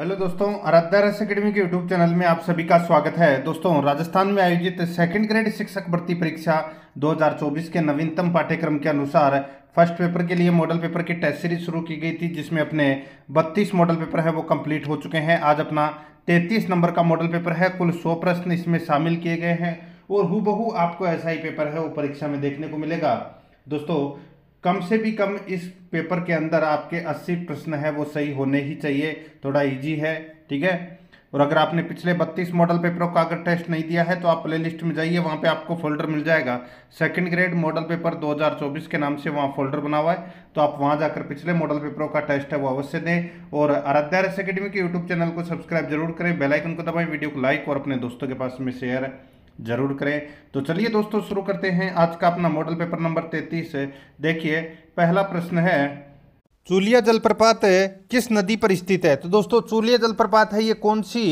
hello दोस्तों आराध्या रस academy के यूट्यूब चैनल में आप सभी का स्वागत है दोस्तों राजस्थान में आयोजित सेकंड ग्रेड शिक्षक भर्ती परीक्षा 2024 के नवीनतम पाठ्यक्रम के अनुसार फर्स्ट पेपर के लिए मॉडल पेपर की टेस्ट सीरीज शुरू की गई थी जिसमें अपने 32 मॉडल पेपर है वो कंप्लीट हो चुके हैं आज अपना तैतीस नंबर का मॉडल पेपर है कुल सौ प्रश्न इसमें शामिल किए गए हैं और हु आपको ऐसा ही पेपर है वो परीक्षा में देखने को मिलेगा दोस्तों कम से भी कम इस पेपर के अंदर आपके 80 प्रश्न है वो सही होने ही चाहिए थोड़ा इजी है ठीक है और अगर आपने पिछले 32 मॉडल पेपरों का अगर टेस्ट नहीं दिया है तो आप प्ले लिस्ट में जाइए वहाँ पे आपको फोल्डर मिल जाएगा सेकंड ग्रेड मॉडल पेपर 2024 के नाम से वहाँ फोल्डर बना हुआ है तो आप वहाँ जाकर पिछले मॉडल पेपरों का टेस्ट है वो अवश्य दें और आराध्या रस अकेडमी के यूट्यूब चैनल को सब्सक्राइब जरूर करें बेलाइकन को दबाएं वीडियो को लाइक और अपने दोस्तों के पास में शेयर ज़रूर करें तो चलिए दोस्तों शुरू करते हैं आज का अपना मॉडल पेपर नंबर तैतीस देखिए पहला प्रश्न है चूलिया जलप्रपात किस नदी पर स्थित है तो दोस्तों चूलिया जलप्रपात है ये कौन सी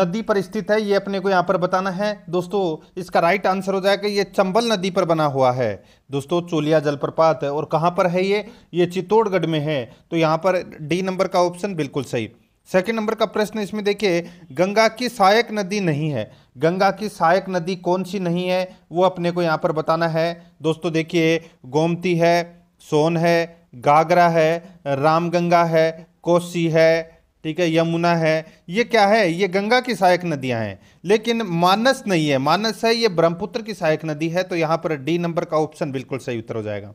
नदी पर स्थित है ये अपने को यहाँ पर बताना है दोस्तों इसका राइट आंसर हो जाएगा ये चंबल नदी पर बना हुआ है दोस्तों चूलिया जलप्रपात और कहाँ पर है ये ये चित्तौड़गढ़ में है तो यहाँ पर डी नंबर का ऑप्शन बिल्कुल सही सेकंड नंबर का प्रश्न इसमें देखिए गंगा की सहायक नदी नहीं है गंगा की सहायक नदी कौन सी नहीं है वो अपने को यहाँ पर बताना है दोस्तों देखिए गोमती है सोन है गागरा है रामगंगा है कोसी है ठीक है यमुना है ये क्या है ये गंगा की सहायक नदियाँ हैं लेकिन मानस नहीं है मानस है ये ब्रह्मपुत्र की सहायक नदी है तो यहाँ पर डी नंबर का ऑप्शन बिल्कुल सही उत्तर हो जाएगा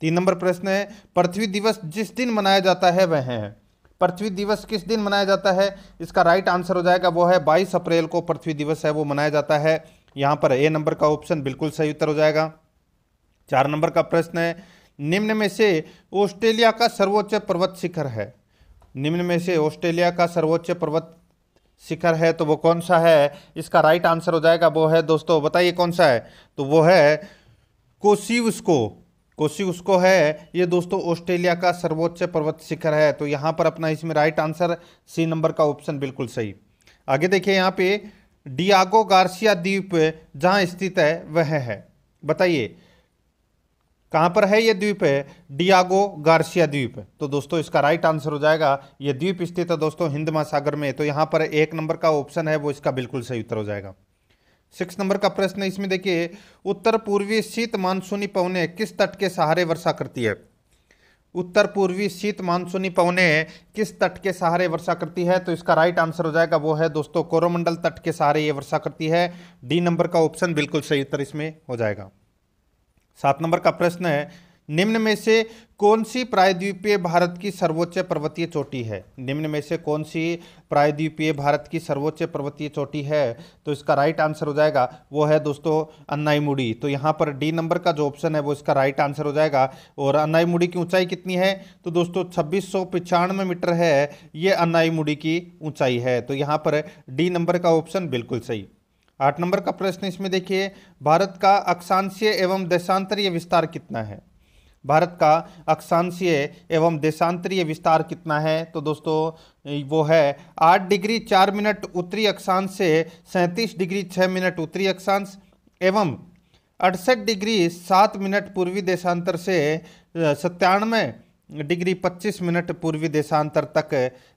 तीन नंबर प्रश्न है पृथ्वी दिवस जिस दिन मनाया जाता है वह है पृथ्वी दिवस किस दिन मनाया जाता है इसका राइट आंसर हो जाएगा वो है बाईस अप्रैल को पृथ्वी दिवस है वो मनाया जाता है यहाँ पर ए नंबर का ऑप्शन बिल्कुल सही उत्तर हो जाएगा चार नंबर का प्रश्न है निम्न में से ऑस्ट्रेलिया का सर्वोच्च पर्वत शिखर है निम्न में से ऑस्ट्रेलिया का सर्वोच्च पर्वत शिखर है तो वो कौन सा है इसका राइट आंसर हो जाएगा वो है दोस्तों बताइए कौन सा है तो वो है कोसीवस्को उसको है ये दोस्तों ऑस्ट्रेलिया का सर्वोच्च पर्वत शिखर है तो यहाँ पर अपना इसमें राइट आंसर सी नंबर का ऑप्शन बिल्कुल सही आगे देखिए यहाँ पे डियागो गार्सिया द्वीप जहाँ स्थित है वह है बताइए कहाँ पर है ये द्वीप है डियागो गार्सिया द्वीप तो दोस्तों इसका राइट आंसर हो जाएगा ये द्वीप स्थित है दोस्तों हिंद महासागर में तो यहाँ पर एक नंबर का ऑप्शन है वो इसका बिल्कुल सही उत्तर हो जाएगा सिक्स नंबर का प्रश्न इसमें देखिए उत्तर पूर्वी शीत मानसूनी पवने किस तट के सहारे वर्षा करती है उत्तर पूर्वी शीत मानसूनी पवने किस तट के सहारे वर्षा करती है तो इसका राइट आंसर हो जाएगा वो है दोस्तों कोरोमंडल तट के सहारे ये वर्षा करती है डी नंबर का ऑप्शन बिल्कुल सही उत्तर इसमें हो जाएगा सात नंबर का प्रश्न है निम्न में से कौन सी प्रायद्वीपीय भारत की सर्वोच्च पर्वतीय चोटी है निम्न में से कौन सी प्रायद्वीपीय भारत की सर्वोच्च पर्वतीय चोटी है तो इसका राइट आंसर हो जाएगा वो है दोस्तों अन्नाईमुड़ी तो यहाँ पर डी नंबर का जो ऑप्शन है वो इसका राइट आंसर हो जाएगा और अन्नाईमुड़ी की ऊंचाई कितनी है तो दोस्तों छब्बीस मीटर है ये अन्नाईमुड़ी की ऊँचाई है तो यहाँ पर डी नंबर का ऑप्शन बिल्कुल सही आठ नंबर का प्रश्न इसमें देखिए भारत का अक्षांशीय एवं देशांतरीय विस्तार कितना है भारत का अक्षांशीय एवं देशांतरीय विस्तार कितना है तो दोस्तों वो है आठ डिग्री चार मिनट उत्तरी अक्षांश से सैंतीस डिग्री छः मिनट उत्तरी अक्षांश एवं अड़सठ डिग्री सात मिनट पूर्वी देशांतर से सत्तानवे डिग्री पच्चीस मिनट पूर्वी देशांतर तक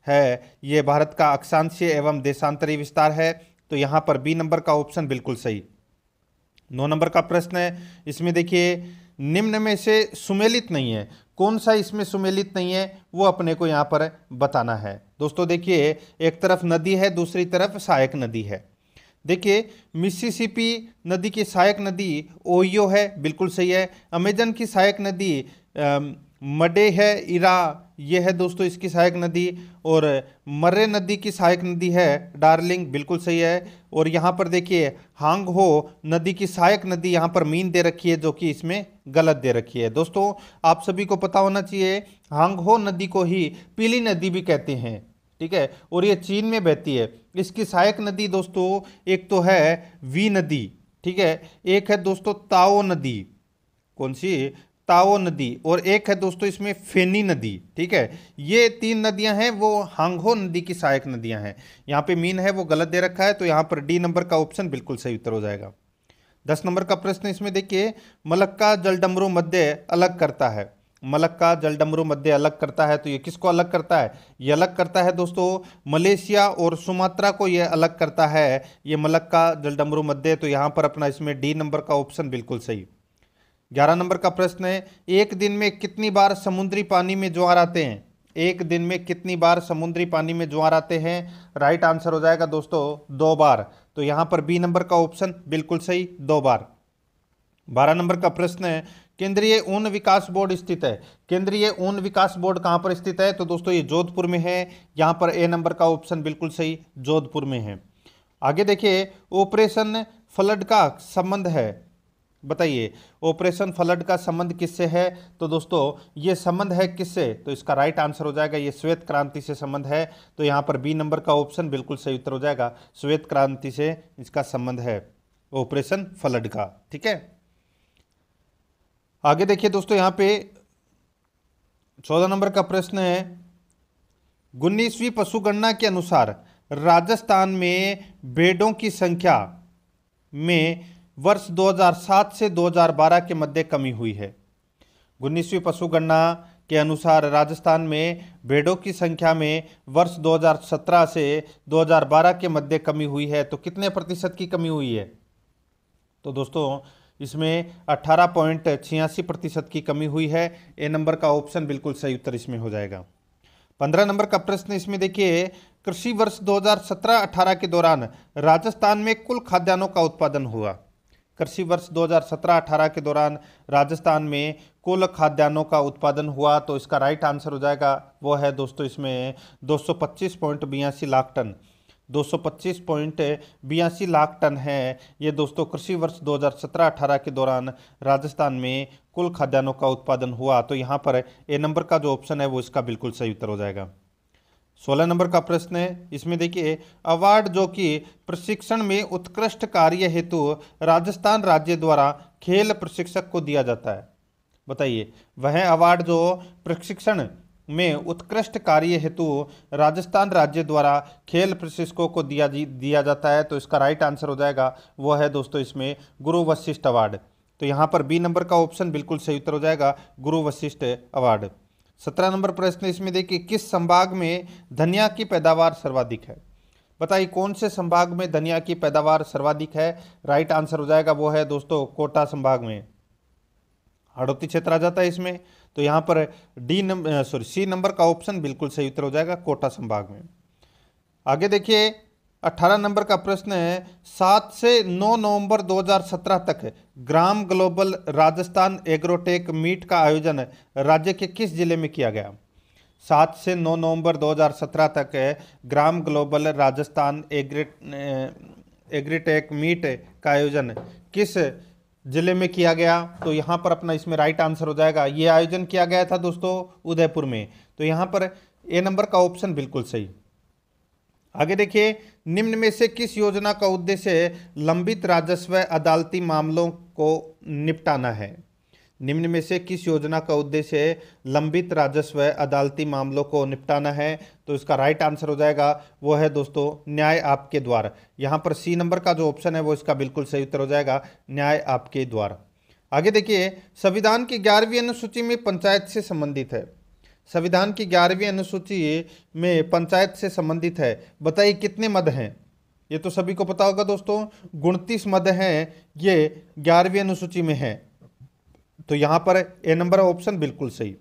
है ये भारत का अक्षांशीय एवं देशांतरीय विस्तार है तो यहाँ पर बी नंबर का ऑप्शन बिल्कुल सही नौ नंबर का प्रश्न है इसमें देखिए निम्न में से सुमेलित नहीं है कौन सा इसमें सुमेलित नहीं है वो अपने को यहाँ पर बताना है दोस्तों देखिए एक तरफ नदी है दूसरी तरफ सहायक नदी है देखिए मिसिसिपी नदी की सहायक नदी ओयो है बिल्कुल सही है अमेजन की सहायक नदी मडे है इरा यह है दोस्तों इसकी सहायक नदी और मर्रे नदी की सहायक नदी है डार्लिंग बिल्कुल सही है और यहाँ पर देखिए हांग हो नदी की सहायक नदी यहाँ पर मीन दे रखी है जो कि इसमें गलत दे रखी है दोस्तों आप सभी को पता होना चाहिए हांग हो नदी को ही पीली नदी भी कहते हैं ठीक है और ये चीन में बहती है इसकी सहायक नदी दोस्तों एक तो है वी नदी ठीक है एक है दोस्तों ताओ नदी कौन सी ताओ नदी और एक है दोस्तों इसमें फेनी नदी ठीक है ये तीन नदियां हैं वो हांगो नदी की सहायक नदियां हैं यहाँ पे मीन है वो गलत दे रखा है तो यहाँ पर डी नंबर का ऑप्शन बिल्कुल सही उत्तर हो जाएगा दस नंबर का प्रश्न इसमें देखिए मलक्का जलडमरू मध्य अलग करता है मलक्का जलडमरू मध्य अलग करता है तो ये किसको अलग करता है ये अलग करता है दोस्तों मलेशिया और सुमात्रा को ये अलग करता है ये मलक्का जलडमरू मध्य तो यहाँ पर अपना इसमें डी नंबर का ऑप्शन बिल्कुल सही ग्यारह नंबर का प्रश्न है एक दिन में कितनी बार समुद्री पानी में ज्वार आते हैं एक दिन में कितनी बार समुद्री पानी में ज्वार आते हैं राइट आंसर हो जाएगा दोस्तों दो बार तो यहां पर बी नंबर का ऑप्शन बिल्कुल सही दो बार बारह नंबर का प्रश्न है केंद्रीय ऊन विकास बोर्ड स्थित है केंद्रीय ऊन विकास बोर्ड कहाँ पर स्थित है तो दोस्तों ये जोधपुर में है यहां पर ए नंबर का ऑप्शन बिल्कुल सही जोधपुर में है आगे देखिए ऑपरेशन फ्लड का संबंध है बताइए ऑपरेशन फ्लड का संबंध किससे है तो दोस्तों ये संबंध है किससे तो इसका राइट आंसर हो जाएगा ये श्वेत क्रांति से संबंध है तो यहाँ पर बी नंबर का ऑप्शन बिल्कुल सही उत्तर हो जाएगा श्वेत क्रांति से इसका संबंध है ऑपरेशन फ्लड का ठीक है आगे देखिए दोस्तों यहाँ पे चौदह नंबर का प्रश्न है उन्नीसवीं पशुगणना के अनुसार राजस्थान में बेडों की संख्या में वर्ष 2007 से 2012 के मध्य कमी हुई है उन्नीसवीं पशुगणना के अनुसार राजस्थान में भेड़ों की संख्या में वर्ष 2017 से 2012 के मध्य कमी हुई है तो कितने प्रतिशत की कमी हुई है तो दोस्तों इसमें अट्ठारह पॉइंट छियासी प्रतिशत की कमी हुई है ए नंबर का ऑप्शन बिल्कुल सही उत्तर इसमें हो जाएगा पंद्रह नंबर का प्रश्न इसमें देखिए कृषि वर्ष 2017-18 के दौरान राजस्थान में कुल खाद्यान्नों का उत्पादन हुआ कृषि वर्ष 2017-18 के दौरान राजस्थान में कुल खाद्यान्नों का उत्पादन हुआ तो इसका राइट आंसर हो जाएगा वो है दोस्तों इसमें दो लाख टन बयासी लाख टन है ये दोस्तों कृषि वर्ष 2017-18 के दौरान राजस्थान में कुल खाद्यान्नों का उत्पादन हुआ तो यहाँ पर ए नंबर का जो ऑप्शन है वो इसका बिल्कुल सही उत्तर हो जाएगा सोलह नंबर का प्रश्न है इसमें देखिए अवार्ड जो कि प्रशिक्षण में उत्कृष्ट कार्य हेतु राजस्थान राज्य द्वारा खेल प्रशिक्षक को दिया जाता है बताइए वह अवार्ड जो प्रशिक्षण में उत्कृष्ट कार्य हेतु राजस्थान राज्य द्वारा खेल प्रशिक्षकों को दिया दिया जाता है तो इसका राइट आंसर हो जाएगा वो है दोस्तों इसमें गुरु वशिष्ठ अवार्ड तो यहाँ पर बी नंबर का ऑप्शन बिल्कुल सही उत्तर हो जाएगा गुरु वशिष्ठ अवार्ड सत्रह नंबर प्रश्न इसमें देखिए किस संभाग में धनिया की पैदावार सर्वाधिक है बताइए कौन से संभाग में धनिया की पैदावार सर्वाधिक है राइट आंसर हो जाएगा वो है दोस्तों कोटा संभाग में हड़ौती क्षेत्र आ जाता है इसमें तो यहाँ पर D number sorry C number का ऑप्शन बिल्कुल सही उत्तर हो जाएगा कोटा संभाग में आगे देखिए अट्ठारह नंबर का प्रश्न है सात से नौ नवंबर 2017 तक GRAM global Rajasthan agrotech meet का आयोजन राज्य के किस जिले में किया गया सात से नौ नवंबर 2017 तक ग्राम ग्लोबल राजस्थान एग्रे एग्रीटेक मीट का आयोजन किस जिले में किया गया तो यहाँ पर अपना इसमें राइट आंसर हो जाएगा ये आयोजन किया गया था दोस्तों उदयपुर में तो यहाँ पर ए नंबर का ऑप्शन बिल्कुल सही आगे देखिए निम्न में से किस योजना का उद्देश्य लंबित राजस्व अदालती मामलों को निपटाना है निम्न में से किस योजना का उद्देश्य लंबित राजस्व अदालती मामलों को निपटाना है तो इसका राइट आंसर हो जाएगा वो है दोस्तों न्याय आपके द्वार यहाँ पर सी नंबर का जो ऑप्शन है वो इसका बिल्कुल सही उत्तर हो जाएगा न्याय आपके द्वार आगे देखिए संविधान की ग्यारहवीं अनुसूची में पंचायत से संबंधित है संविधान की ग्यारहवीं अनुसूची में पंचायत से संबंधित है बताइए कितने मद हैं ये तो सभी को पता होगा दोस्तों गुणतीस मद हैं ये ग्यारहवीं अनुसूची में है तो यहाँ पर ए नंबर ऑप्शन बिल्कुल सही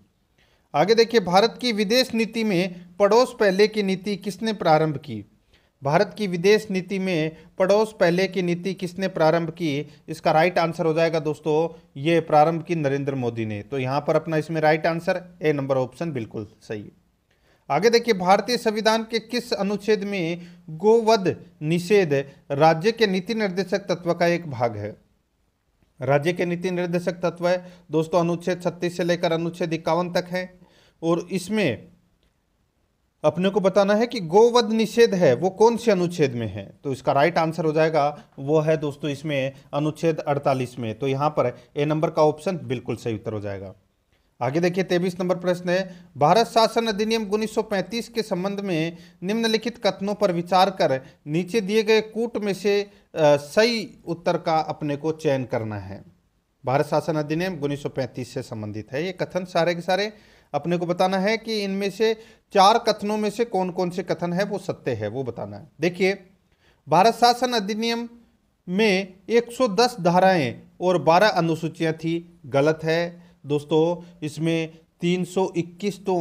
आगे देखिए भारत की विदेश नीति में पड़ोस पहले की नीति किसने प्रारंभ की भारत की विदेश नीति में पड़ोस पहले की नीति किसने प्रारंभ की इसका राइट आंसर हो जाएगा दोस्तों ये प्रारंभ की नरेंद्र मोदी ने तो यहाँ पर अपना इसमें right answer A number option बिल्कुल सही आगे देखिए भारतीय संविधान के किस अनुच्छेद में गोवध निषेध राज्य के नीति निर्देशक तत्व का एक भाग है राज्य के नीति निर्देशक तत्व है दोस्तों अनुच्छेद छत्तीस से लेकर अनुच्छेद इक्यावन तक है और इसमें अपने को बताना है कि गोवध निषेध है वो कौन से अनुच्छेद में है तो इसका राइट आंसर हो जाएगा वो है दोस्तों इसमें अनुच्छेद 48 में तो यहां पर ए नंबर का ऑप्शन बिल्कुल सही उत्तर हो जाएगा आगे देखिए तेईस नंबर प्रश्न है भारत शासन अधिनियम 1935 के संबंध में निम्नलिखित कथनों पर विचार कर नीचे दिए गए कूट में से सही उत्तर का अपने को चयन करना है भारत शासन अधिनियम उन्नीस से संबंधित है ये कथन सारे के सारे अपने को बताना है कि इनमें से चार कथनों में से कौन कौन से कथन है वो सत्य है वो बताना है देखिए भारत शासन अधिनियम में 110 धाराएं और 12 अनुसूचियां थी गलत है दोस्तों इसमें 321 तो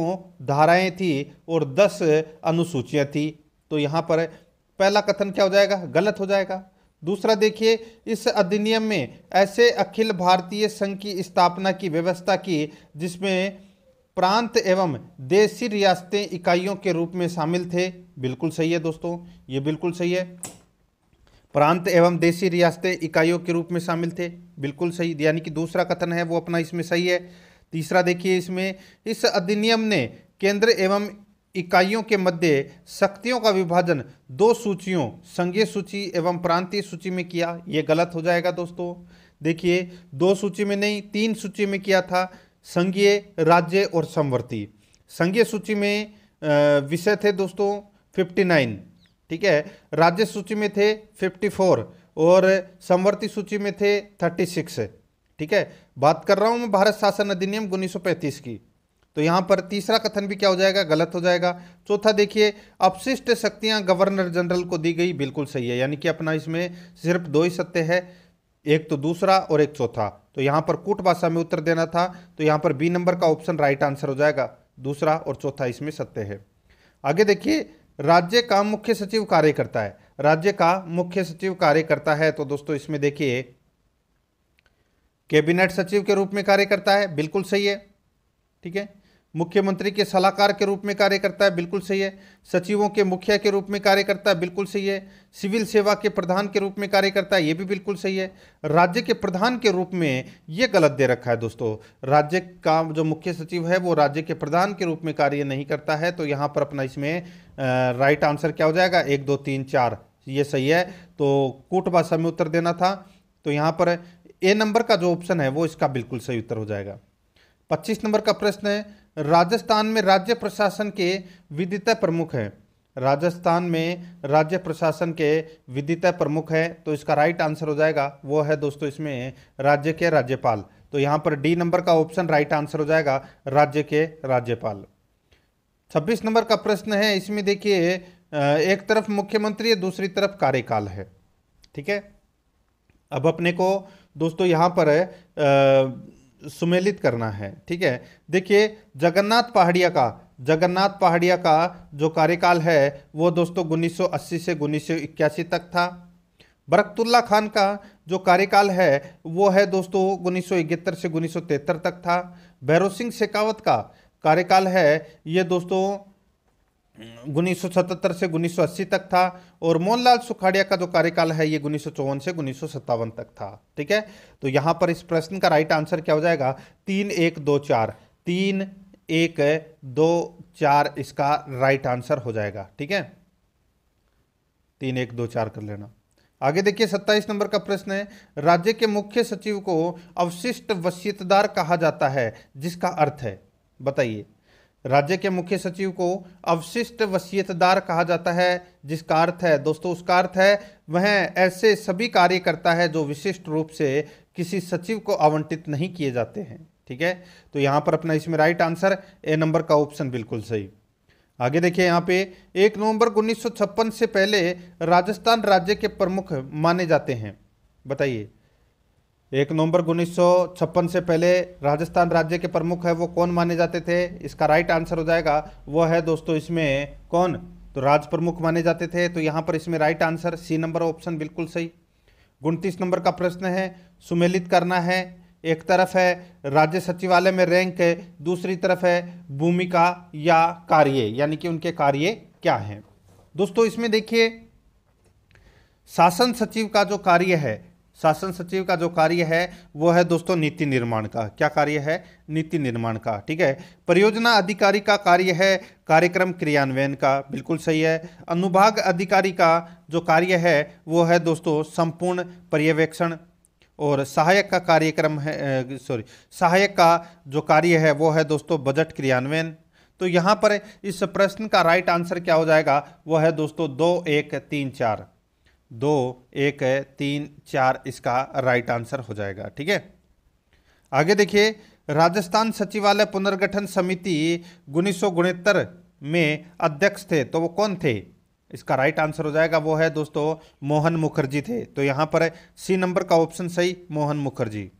धाराएं थी और 10 अनुसूचियां थी तो यहाँ पर पहला कथन क्या हो जाएगा गलत हो जाएगा दूसरा देखिए इस अधिनियम में ऐसे अखिल भारतीय संघ की स्थापना की व्यवस्था की जिसमें प्रांत एवं देशी रियासतें इकाइयों के रूप में शामिल थे बिल्कुल सही है दोस्तों ये बिल्कुल सही है प्रांत एवं देशी रियासतें इकाइयों के रूप में शामिल थे बिल्कुल सही यानी कि दूसरा कथन है वो अपना इसमें सही है तीसरा देखिए इसमें इस अधिनियम ने केंद्र एवं इकाइयों के मध्य शक्तियों का विभाजन दो सूचियों संघीय सूची एवं प्रांतीय सूची में किया ये गलत हो जाएगा दोस्तों देखिए दो सूची में नहीं तीन सूची में किया था संघीय राज्य और समवर्ती संघीय सूची में विषय थे दोस्तों 59 ठीक है राज्य सूची में थे 54 और समवर्ती सूची में थे 36 ठीक है बात कर रहा हूँ मैं भारत शासन अधिनियम पैंतीस की तो यहाँ पर तीसरा कथन भी क्या हो जाएगा गलत हो जाएगा चौथा देखिए अपशिष्ट शक्तियाँ गवर्नर जनरल को दी गई बिल्कुल सही है यानी कि अपना इसमें सिर्फ दो ही सत्य है एक तो दूसरा और एक चौथा तो यहां पर कूट भाषा में उत्तर देना था तो यहां पर बी नंबर का ऑप्शन राइट आंसर हो जाएगा दूसरा और चौथा इसमें सत्य है आगे देखिए राज्य का मुख्य सचिव कार्य करता है राज्य का मुख्य सचिव कार्य करता है तो दोस्तों इसमें देखिए कैबिनेट सचिव के रूप में कार्य करता है बिल्कुल सही है ठीक है मुख्यमंत्री के सलाहकार के रूप में कार्य करता है बिल्कुल सही है सचिवों के मुखिया के रूप में कार्य करता है बिल्कुल सही है सिविल सेवा के प्रधान के रूप में कार्य करता है ये भी बिल्कुल सही है राज्य के प्रधान के रूप में ये गलत दे रखा है दोस्तों राज्य का जो मुख्य सचिव है वो राज्य के प्रधान के रूप में कार्य नहीं करता है तो यहाँ पर अपना इसमें राइट आंसर क्या हो जाएगा एक दो तीन चार ये सही है तो कूट भाषा में उत्तर देना था तो यहाँ पर ए नंबर का जो ऑप्शन है वो इसका बिल्कुल सही उत्तर हो जाएगा पच्चीस नंबर का प्रश्न है राजस्थान में राज्य प्रशासन के विदिता प्रमुख है राजस्थान में राज्य प्रशासन के विदिता प्रमुख है तो इसका राइट आंसर हो जाएगा वो है दोस्तों इसमें राज्य के राज्यपाल तो यहां पर डी नंबर का ऑप्शन राइट आंसर हो जाएगा राज्य के राज्यपाल छब्बीस नंबर का प्रश्न है इसमें देखिए एक तरफ मुख्यमंत्री है दूसरी तरफ कार्यकाल है ठीक है अब अपने को दोस्तों यहां पर आ, सुमेलित करना है ठीक है देखिए जगन्नाथ पहाड़िया का जगन्नाथ पहाड़िया का जो कार्यकाल है वो दोस्तों 1980 से उन्नीस तक था बरकतुल्ला खान का जो कार्यकाल है वो है दोस्तों उन्नीस से उन्नीस तक था भैरव सिंह शेखावत का कार्यकाल है ये दोस्तों उन्नीस से उन्नीस तक था और मोहनलाल सुखाड़िया का जो कार्यकाल है ये उन्नीस से उन्नीस तक था ठीक है तो यहाँ पर इस प्रश्न का राइट आंसर क्या हो जाएगा तीन एक दो चार तीन एक दो चार इसका राइट आंसर हो जाएगा ठीक है तीन एक दो चार कर लेना आगे देखिए सत्ताईस नंबर का प्रश्न है राज्य के मुख्य सचिव को अवशिष्ट वसीयतदार कहा जाता है जिसका अर्थ है बताइए राज्य के मुख्य सचिव को अवशिष्ट वसीयतदार कहा जाता है जिसका अर्थ है दोस्तों उसका अर्थ है वह ऐसे सभी कार्य करता है जो विशिष्ट रूप से किसी सचिव को आवंटित नहीं किए जाते हैं ठीक है तो यहां पर अपना इसमें राइट आंसर ए नंबर का ऑप्शन बिल्कुल सही आगे देखिए यहां पे एक नवंबर उन्नीस से पहले राजस्थान राज्य के प्रमुख माने जाते हैं बताइए एक नवंबर उन्नीस से पहले राजस्थान राज्य के प्रमुख है वो कौन माने जाते थे इसका राइट आंसर हो जाएगा वो है दोस्तों इसमें कौन तो राज प्रमुख माने जाते थे तो यहाँ पर इसमें right answer C number option बिल्कुल सही उनतीस नंबर का प्रश्न है सुमेलित करना है एक तरफ है राज्य सचिवालय में रैंक है दूसरी तरफ है भूमिका या कार्य यानी कि उनके कार्य क्या हैं दोस्तों इसमें देखिए शासन सचिव का जो कार्य है शासन सचिव का जो कार्य है वो है दोस्तों नीति निर्माण का क्या कार्य है नीति निर्माण का ठीक है परियोजना अधिकारी का कार्य है कार्यक्रम क्रियान्वयन का बिल्कुल सही है अनुभाग अधिकारी का जो कार्य है वो है दोस्तों संपूर्ण पर्यवेक्षण और सहायक का कार्यक्रम है सॉरी सहायक का जो कार्य है वो है दोस्तों बजट क्रियान्वयन तो यहाँ पर इस प्रश्न का राइट आंसर क्या हो जाएगा वो है दोस्तों दो एक तीन चार दो एक है तीन चार इसका राइट आंसर हो जाएगा ठीक है आगे देखिए राजस्थान सचिवालय पुनर्गठन समिति उन्नीस में अध्यक्ष थे तो वो कौन थे इसका राइट आंसर हो जाएगा वो है दोस्तों मोहन मुखर्जी थे तो यहाँ पर सी नंबर का ऑप्शन सही मोहन मुखर्जी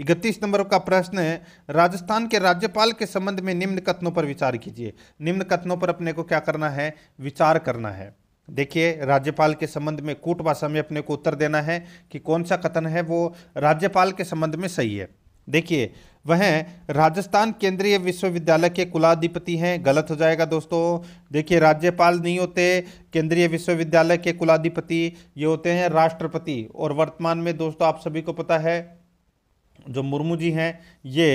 इकतीस नंबर का प्रश्न है राजस्थान के राज्यपाल के संबंध में निम्न कथनों पर विचार कीजिए निम्न कथनों पर अपने को क्या करना है विचार करना है देखिए राज्यपाल के संबंध में कूट भाषा में अपने को उत्तर देना है कि कौन सा कथन है वो राज्यपाल के संबंध में सही है देखिए वह राजस्थान केंद्रीय विश्वविद्यालय के कुलाधिपति हैं गलत हो जाएगा दोस्तों देखिए राज्यपाल नहीं होते केंद्रीय विश्वविद्यालय के कुलाधिपति ये होते हैं राष्ट्रपति और वर्तमान में दोस्तों आप सभी को पता है जो मुर्मू जी हैं ये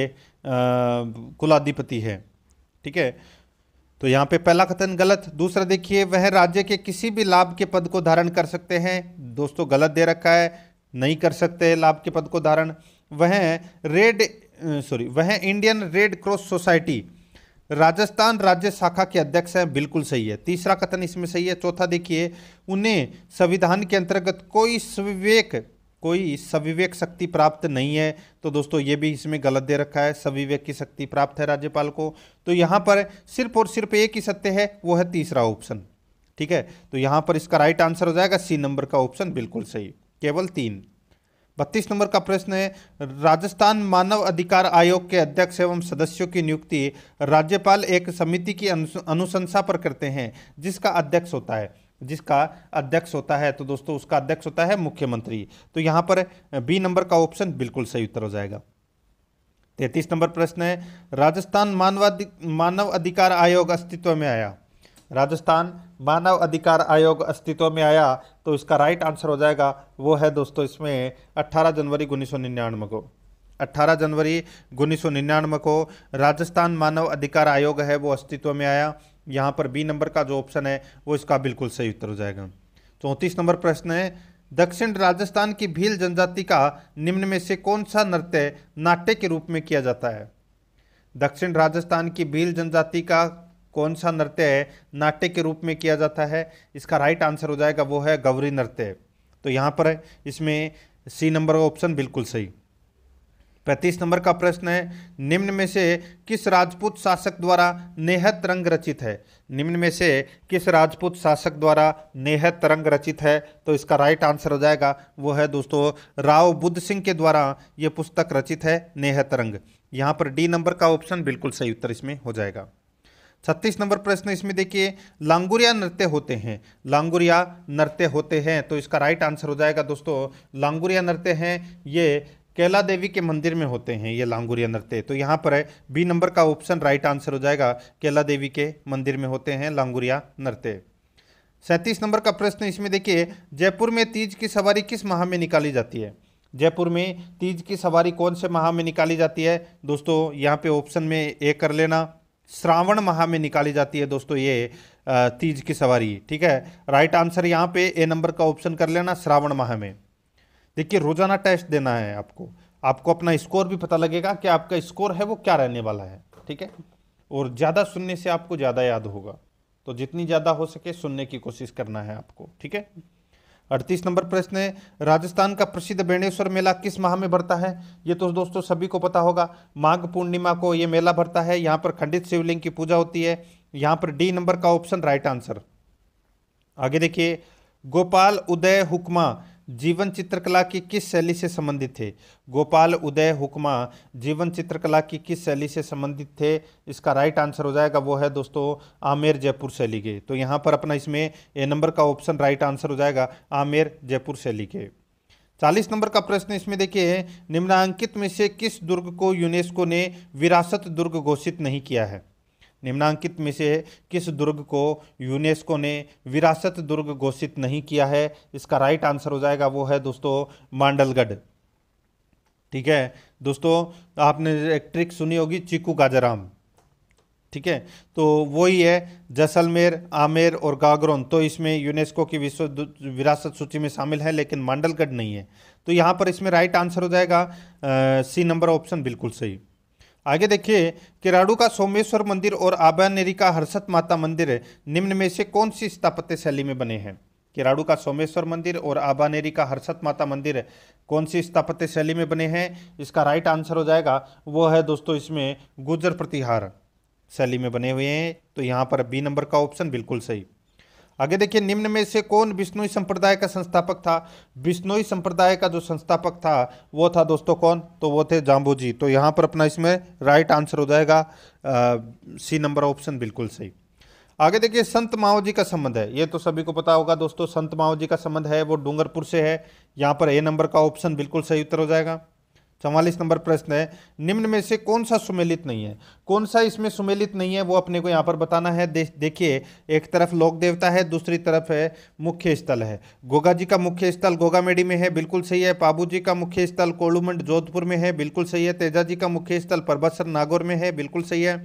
कुलाधिपति है ठीक है तो यहाँ पे पहला कथन गलत दूसरा देखिए वह राज्य के किसी भी लाभ के पद को धारण कर सकते हैं दोस्तों गलत दे रखा है नहीं कर सकते लाभ के पद को धारण वह रेड सॉरी वह Indian red cross society Rajasthan राज्य शाखा के अध्यक्ष हैं बिल्कुल सही है तीसरा कथन इसमें सही है चौथा देखिए उन्हें संविधान के अंतर्गत कोई स्विवेक कोई सविवेक शक्ति प्राप्त नहीं है तो दोस्तों ये भी इसमें गलत दे रखा है सविवेक की शक्ति प्राप्त है राज्यपाल को तो यहाँ पर सिर्फ और सिर्फ एक ही सत्य है वो है तीसरा ऑप्शन ठीक है तो यहाँ पर इसका राइट आंसर हो जाएगा सी नंबर का ऑप्शन बिल्कुल सही केवल तीन बत्तीस नंबर का प्रश्न है राजस्थान मानव अधिकार आयोग के अध्यक्ष एवं सदस्यों की नियुक्ति राज्यपाल एक समिति की अनुशंसा पर करते हैं जिसका अध्यक्ष होता है जिसका अध्यक्ष होता है तो दोस्तों उसका अध्यक्ष होता है मुख्यमंत्री तो यहाँ पर बी नंबर का ऑप्शन बिल्कुल सही उत्तर हो जाएगा तैतीस नंबर प्रश्न है राजस्थान मानवाधि मानव अधिकार आयोग अस्तित्व में आया राजस्थान मानव अधिकार आयोग अस्तित्व में आया तो इसका राइट आंसर हो जाएगा वो है दोस्तों इसमें 18 जनवरी उन्नीस को 18 जनवरी उन्नीस को राजस्थान मानव अधिकार आयोग है वो अस्तित्व में आया यहाँ पर बी नंबर का जो ऑप्शन है वो इसका बिल्कुल सही उत्तर हो जाएगा चौंतीस नंबर प्रश्न है दक्षिण राजस्थान की भील जनजाति का निम्न में से कौन सा नृत्य नाट्य के रूप में किया जाता है दक्षिण राजस्थान की भील जनजाति का कौन सा नृत्य है नाट्य के रूप में किया जाता है इसका राइट आंसर हो जाएगा वो है गौरी नृत्य तो यहाँ पर है इसमें सी नंबर का ऑप्शन बिल्कुल सही पैंतीस नंबर का प्रश्न है निम्न में से किस राजपूत शासक द्वारा नेहत तरंग रचित है निम्न में से किस राजपूत शासक द्वारा नेहत तरंग रचित है तो इसका राइट आंसर हो जाएगा वो है दोस्तों राव बुद्ध सिंह के द्वारा ये पुस्तक रचित है नेहत तरंग यहाँ पर डी नंबर का ऑप्शन बिल्कुल सही उत्तर इसमें हो जाएगा छत्तीस नंबर प्रश्न इसमें देखिए लांगुरिया नृत्य होते हैं लांगुरिया नृत्य होते हैं तो इसका राइट आंसर हो जाएगा दोस्तों लांगुरिया नृत्य हैं ये केला देवी के मंदिर में होते हैं ये लांगुरिया नृत्य तो यहाँ पर है बी नंबर का ऑप्शन राइट आंसर हो जाएगा केला देवी के मंदिर में होते हैं लांगुरिया नृत्य सैंतीस नंबर का प्रश्न इसमें देखिए जयपुर में तीज की सवारी किस माह में निकाली जाती है जयपुर में तीज की सवारी कौन से माह में निकाली जाती है दोस्तों यहाँ पे ऑप्शन में ए कर लेना श्रावण माह में निकाली जाती है दोस्तों ये तीज की सवारी ठीक है राइट आंसर यहाँ पे ए नंबर का ऑप्शन कर लेना श्रावण माह में देखिए रोजाना टेस्ट देना है आपको आपको अपना स्कोर भी पता लगेगा कि आपका स्कोर है वो क्या रहने वाला है ठीक है और ज़्यादा सुनने से आपको ज़्यादा याद होगा तो जितनी ज़्यादा हो सके सुनने की कोशिश करना है आपको ठीक है अड़तीस नंबर प्रश्न है राजस्थान का प्रसिद्ध बेणेश्वर मेला किस माह में भरता है ये तो दोस्तों सभी को पता होगा माघ पूर्णिमा को ये मेला भरता है यहाँ पर खंडित शिवलिंग की पूजा होती है यहाँ पर डी नंबर का ऑप्शन राइट आंसर आगे देखिए गोपाल उदय हुक्मा जीवन चित्रकला की किस शैली से संबंधित थे गोपाल उदय हुक्मा जीवन चित्रकला की किस शैली से संबंधित थे इसका राइट आंसर हो जाएगा वो है दोस्तों आमेर जयपुर शैली के तो यहाँ पर अपना इसमें ए नंबर का ऑप्शन राइट आंसर हो जाएगा आमेर जयपुर शैली के चालीस नंबर का प्रश्न इसमें देखिए निम्नांकित में से किस दुर्ग को यूनेस्को ने विरासत दुर्ग घोषित नहीं किया है निम्नांकित में से किस दुर्ग को यूनेस्को ने विरासत दुर्ग घोषित नहीं किया है इसका राइट आंसर हो जाएगा वो है दोस्तों मांडलगढ़ ठीक है दोस्तों आपने एक ट्रिक सुनी होगी चिकू गाजराम ठीक है तो वही है जैसलमेर आमेर और गागरोन तो इसमें यूनेस्को की विश्व विरासत सूची में शामिल है लेकिन मांडलगढ़ नहीं है तो यहाँ पर इसमें राइट आंसर हो जाएगा सी नंबर ऑप्शन बिल्कुल सही आगे देखिए किराड़ू का सोमेश्वर मंदिर और आबानेरी का हर्षत माता मंदिर निम्न में से कौन सी स्थापत्य शैली में बने हैं किराड़ू का सोमेश्वर मंदिर और आबानेरी का हर्षत माता मंदिर कौन सी स्थापत्य शैली में बने हैं इसका राइट आंसर हो जाएगा वो है दोस्तों इसमें गुर्जर प्रतिहार शैली में बने हुए हैं तो यहाँ पर बी नंबर का ऑप्शन बिल्कुल सही आगे देखिए निम्न में से कौन विष्णुई संप्रदाय का संस्थापक था विष्णुई संप्रदाय का जो संस्थापक था वो था दोस्तों कौन तो वो थे जाम्बू जी तो यहाँ पर अपना इसमें राइट आंसर हो जाएगा सी नंबर ऑप्शन बिल्कुल सही आगे देखिए संत माओ जी का संबंध है ये तो सभी को पता होगा दोस्तों संत माओ जी का संबंध है वो डूंगरपुर से है यहाँ पर ए नंबर का ऑप्शन बिल्कुल सही उत्तर हो जाएगा चवालीस नंबर प्रश्न है निम्न में से कौन सा सुमेलित नहीं है कौन सा इसमें सुमेलित नहीं है वो अपने को यहाँ पर बताना है देखिए एक तरफ लोक देवता है दूसरी तरफ है मुख्य स्थल है गोगा जी का मुख्य स्थल गोगा में है बिल्कुल सही है पाबू जी का मुख्य स्थल कोलूमंड जोधपुर में है बिल्कुल सही है तेजा जी का मुख्य स्थल परबतसर नागौर में है बिल्कुल सही है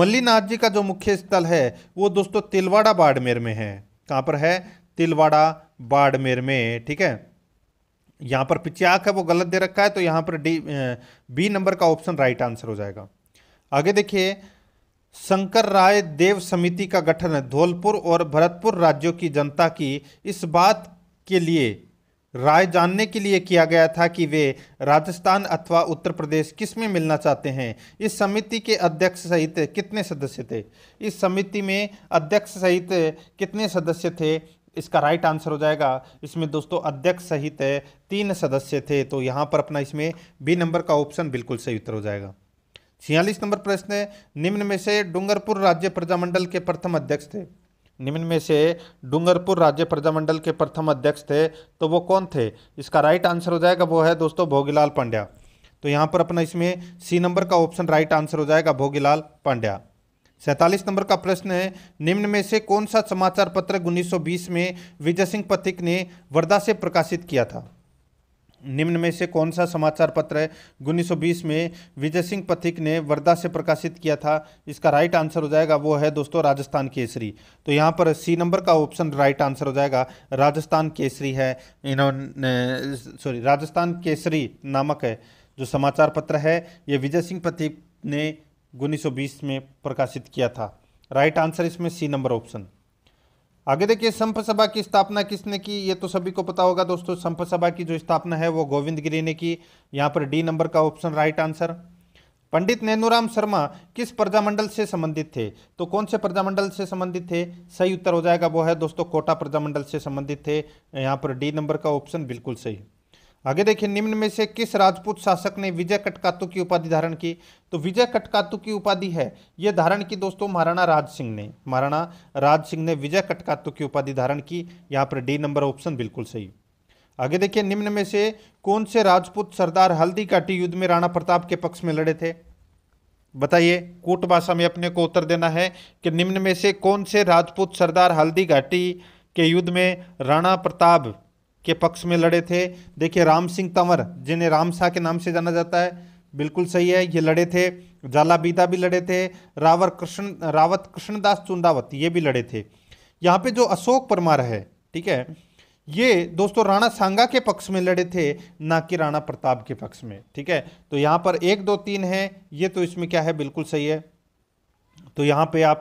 मल्लीनाथ जी का जो मुख्य स्थल है वो दोस्तों तिलवाड़ा बाड़मेर में है कहाँ पर है तिलवाड़ा बाड़मेर में ठीक है यहाँ पर पिचयाक है वो गलत दे रखा है तो यहाँ पर डी बी नंबर का ऑप्शन राइट आंसर हो जाएगा आगे देखिए शंकर राय देव समिति का गठन धौलपुर और भरतपुर राज्यों की जनता की इस बात के लिए राय जानने के लिए किया गया था कि वे राजस्थान अथवा उत्तर प्रदेश किस में मिलना चाहते हैं इस समिति के अध्यक्ष सहित कितने सदस्य थे इस समिति में अध्यक्ष सहित कितने सदस्य थे इसका राइट आंसर हो जाएगा इसमें दोस्तों अध्यक्ष सहित तीन सदस्य थे तो यहाँ पर अपना इसमें बी नंबर का ऑप्शन बिल्कुल सही उत्तर हो जाएगा छियालीस नंबर प्रश्न है निम्न में से डूंगरपुर राज्य प्रजामंडल के प्रथम अध्यक्ष थे निम्न में से डूंगरपुर राज्य प्रजामंडल के प्रथम अध्यक्ष थे तो वो कौन थे इसका राइट आंसर हो जाएगा वो है दोस्तों भोगीलाल पांड्या तो यहाँ पर अपना इसमें सी नंबर का ऑप्शन राइट आंसर हो जाएगा भोगीलाल पांड्या सैतालीस नंबर का प्रश्न है निम्न में से कौन सा समाचार पत्र 1920 में विजय सिंह पथिक ने वर्धा से प्रकाशित किया था निम्न में से कौन सा समाचार पत्र है 1920 में विजय सिंह पथिक ने वर्धा से प्रकाशित किया था इसका राइट आंसर हो जाएगा वो है दोस्तों राजस्थान केसरी तो यहाँ पर सी नंबर का ऑप्शन राइट आंसर हो जाएगा राजस्थान केसरी है इन्होंने सॉरी राजस्थान केसरी नामक है जो समाचार पत्र है ये विजय सिंह पथिक ने 1920 में प्रकाशित किया था राइट आंसर इसमें सी नंबर ऑप्शन आगे देखिए संप सभा की स्थापना किसने की ये तो सभी को पता होगा दोस्तों संप सभा की जो स्थापना है वो गोविंद गिरी ने की यहाँ पर डी नंबर का option right answer Pandit Nenuram Sharma किस प्रजामंडल से संबंधित थे तो कौन से प्रजामंडल से संबंधित थे सही उत्तर हो जाएगा वो है दोस्तों कोटा प्रजामंडल से संबंधित थे यहाँ पर डी नंबर का ऑप्शन बिल्कुल सही आगे देखिए निम्न में से किस राजपूत शासक ने विजय कटकातु की उपाधि धारण की तो विजय कटकातु की उपाधि है यह धारण की दोस्तों महाराणा राज सिंह ने महाराणा राज सिंह ने विजय कटकातु की उपाधि धारण की यहाँ पर डी नंबर ऑप्शन बिल्कुल सही आगे देखिए निम्न में से कौन से राजपूत सरदार हल्दी काटी युद्ध में राणा प्रताप के पक्ष में लड़े थे बताइए कूट भाषा में अपने को उत्तर देना है कि निम्न में से कौन से राजपूत सरदार हल्दी घाटी के युद्ध में राणा प्रताप के पक्ष में लड़े थे देखिए राम सिंह तंवर जिन्हें राम शाह के नाम से जाना जाता है बिल्कुल सही है ये लड़े थे जाला बीदा भी लड़े थे रावर कृष्ण रावत कृष्णदास चुंदावत ये भी लड़े थे यहाँ पे जो अशोक परमार है ठीक है ये दोस्तों राणा सांगा के पक्ष में लड़े थे ना कि राणा प्रताप के पक्ष में ठीक है तो यहाँ पर एक दो तीन है ये तो इसमें क्या है बिल्कुल सही है तो यहाँ पे आप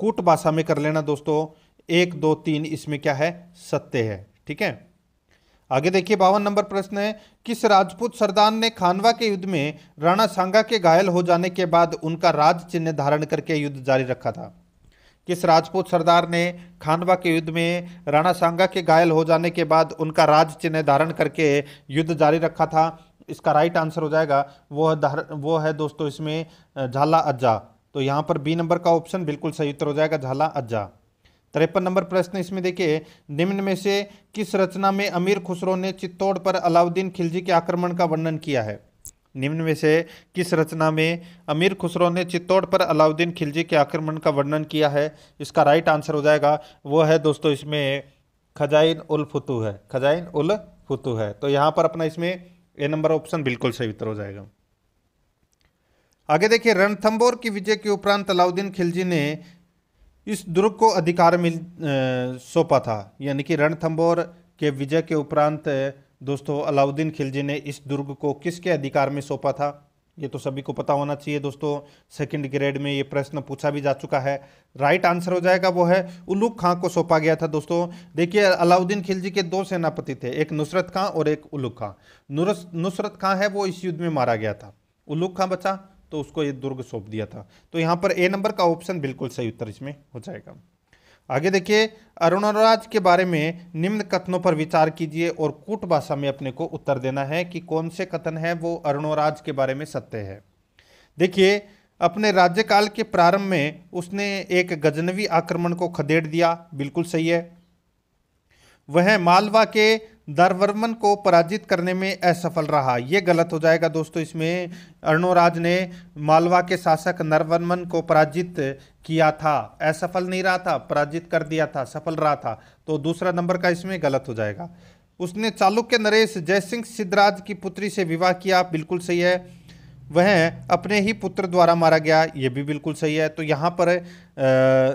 कूट भाषा में कर लेना दोस्तों एक दो तीन इसमें क्या है सत्य है ठीक है आगे देखिए बावन नंबर प्रश्न है किस राजपूत सरदार ने खानवा के युद्ध में राणा सांगा के घायल हो जाने के बाद उनका राज चिन्ह धारण करके युद्ध जारी रखा था किस राजपूत सरदार ने खानवा के युद्ध में राणा सांगा के घायल हो जाने के बाद उनका राज चिन्ह धारण करके युद्ध जारी रखा था इसका राइट आंसर हो जाएगा वो है वो है दोस्तों इसमें झाला अज्जा तो यहाँ पर बी नंबर का ऑप्शन बिल्कुल सही उत्तर हो जाएगा झाला अज्जा तिरपन नंबर प्रश्न इसमें देखिए निम्न में से किस रचना में अमीर खुसरो ने चित्तौड़ पर अलाउद्दीन खिलजी के आक्रमण का वर्णन किया है निम्न में से किस रचना में अमीर खुसरो ने चित्तौड़ पर अलाउद्दीन खिलजी के आक्रमण का वर्णन किया है इसका राइट आंसर हो जाएगा वो है दोस्तों इसमें खजाइन उल फुतू है खजाइन उल फुतू है तो यहाँ पर अपना इसमें ए नंबर ऑप्शन बिल्कुल सही उत्तर हो जाएगा आगे देखिए रणथम्बोर की विजय के उपरांत अलाउद्दीन खिलजी ने इस दुर्ग को अधिकार मिल सौंपा था यानी कि रणथंबोर के विजय के उपरांत दोस्तों अलाउद्दीन खिलजी ने इस दुर्ग को किसके अधिकार में सौंपा था ये तो सभी को पता होना चाहिए दोस्तों सेकंड ग्रेड में ये प्रश्न पूछा भी जा चुका है राइट आंसर हो जाएगा वो है उलूक खां को सौंपा गया था दोस्तों देखिए अलाउद्दीन खिलजी के दो सेनापति थे एक नुसरत खां और एक उलूक खां नुसरत खां है वो इस युद्ध में मारा गया था उलूक खां बचा तो उसको ये दुर्ग सौंप दिया था तो यहाँ पर ए नंबर का ऑप्शन बिल्कुल सही उत्तर इसमें हो जाएगा आगे देखिए अरुणराज के बारे में निम्न कथनों पर विचार कीजिए और कूट भाषा में अपने को उत्तर देना है कि कौन से कथन है वो अरुणराज के बारे में सत्य है देखिए अपने राज्यकाल के प्रारंभ में उसने एक गजनवी आक्रमण को खदेड़ दिया बिल्कुल सही है वह मालवा के दरवर्मन को पराजित करने में असफल रहा ये गलत हो जाएगा दोस्तों इसमें अर्णोराज ने मालवा के शासक नरवर्मन को पराजित किया था असफल नहीं रहा था पराजित कर दिया था सफल रहा था तो दूसरा नंबर का इसमें गलत हो जाएगा उसने चालुक्य नरेश जयसिंह सिद्धराज की पुत्री से विवाह किया बिल्कुल सही है वह अपने ही पुत्र द्वारा मारा गया ये भी बिल्कुल सही है तो यहाँ पर आ,